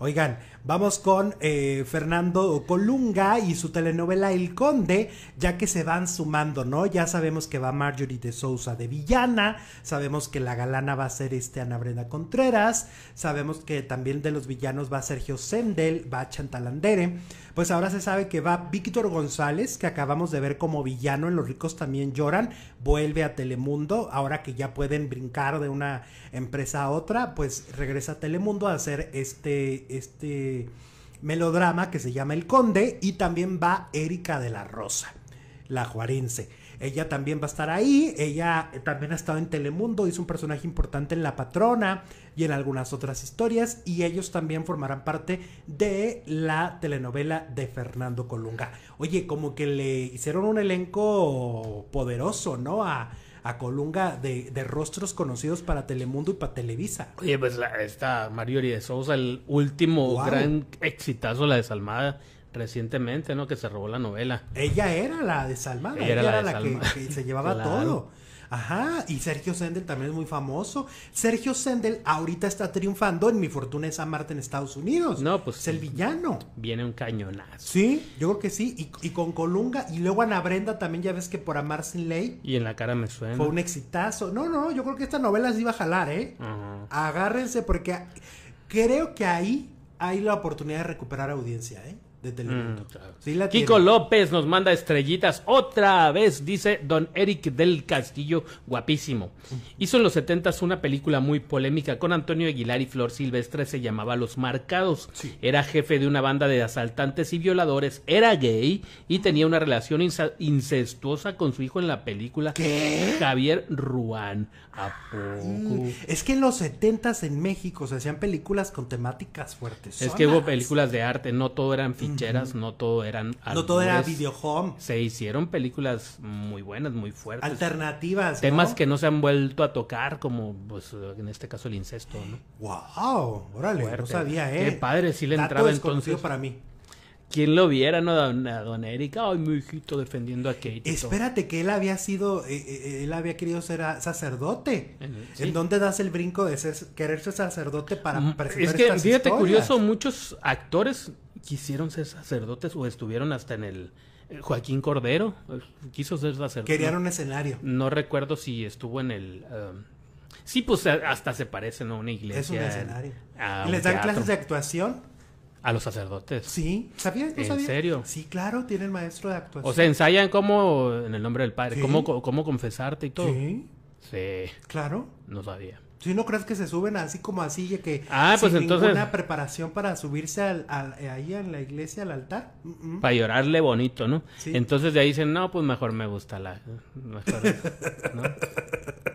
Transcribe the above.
Oigan, vamos con eh, Fernando Colunga y su telenovela El Conde, ya que se van sumando, ¿no? Ya sabemos que va Marjorie de Sousa de villana, sabemos que la galana va a ser este Ana Brenda Contreras, sabemos que también de los villanos va Sergio Sendel, va Chantalandere, pues ahora se sabe que va Víctor González, que acabamos de ver como villano en Los ricos también lloran, vuelve a Telemundo, ahora que ya pueden brincar de una empresa a otra, pues regresa a Telemundo a hacer este este melodrama que se llama El Conde y también va Erika de la Rosa, la juarense. Ella también va a estar ahí, ella también ha estado en Telemundo, es un personaje importante en La Patrona y en algunas otras historias y ellos también formarán parte de la telenovela de Fernando Colunga. Oye, como que le hicieron un elenco poderoso, ¿no? A, a Colunga de, de rostros conocidos para Telemundo y para Televisa. Oye, pues la, esta Mariori de Sousa, el último gran exitazo, la desalmada recientemente, ¿no? Que se robó la novela. Ella era la desalmada, ella, era, la, que, se llevaba todo. Ajá, y Sergio Sendel también es muy famoso. Sergio Sendel ahorita está triunfando en Mi Fortuna es Amarte en Estados Unidos. No, pues. Es el villano. Viene un cañonazo. Sí, yo creo que sí. Y, con Colunga. Y luego Ana Brenda también, ya ves que por Amar sin ley. Y en la cara me suena. Fue un exitazo. No, no, yo creo que esta novela sí va a jalar, ¿eh? Ajá. Agárrense porque creo que ahí hay la oportunidad de recuperar audiencia, ¿eh? de mm. Kiko López nos manda estrellitas otra vez, dice don Eric del Castillo, guapísimo. Hizo en los setentas una película muy polémica con Antonio Aguilar y Flor Silvestre, se llamaba Los Marcados. Era jefe de una banda de asaltantes y violadores, era gay y tenía una relación incestuosa con su hijo en la película Javier Ruán. ¿A poco? Mm, es que en los setentas en México se hacían películas con temáticas fuertes. Es que hubo películas de arte, no todo eran no todo eran... No todo era videohome. Se hicieron películas muy buenas, muy fuertes. Alternativas. Temas que no se han vuelto a tocar, como pues, en este caso el incesto, ¿no? ¡Wow! Órale, no sabía, ¿eh? Qué padre, sí le entraba entonces. para mí. ¿Quién lo viera, no? A don, Erika, ay, mi hijito defendiendo a Kate. Espérate, que él había sido, eh, eh, él había querido ser ah, sacerdote. ¿En dónde das el brinco de querer ser sacerdote para mm, presentar Es que, fíjate, curioso, muchos actores quisieron ser sacerdotes o estuvieron hasta en el eh, Joaquín Cordero eh, quiso ser sacerdote. Querían un escenario. No recuerdo si estuvo en el Sí, pues hasta se parece, ¿no? Una iglesia. Es un escenario. les dan clases de actuación? A los sacerdotes. Sí, ¿sabías? ¿En serio? Sí, claro, tiene el maestro de actuación. O sea, ensayan cómo, en el nombre del Padre, cómo, cómo confesarte y todo. Sí. Sí. Claro. No sabía. Si no crees que se suben así como así, que ah, pues sin ninguna preparación para subirse al, ahí en la iglesia al altar. Mm, mm. Para llorarle bonito, ¿no? Entonces de ahí dicen, no, pues mejor me gusta la...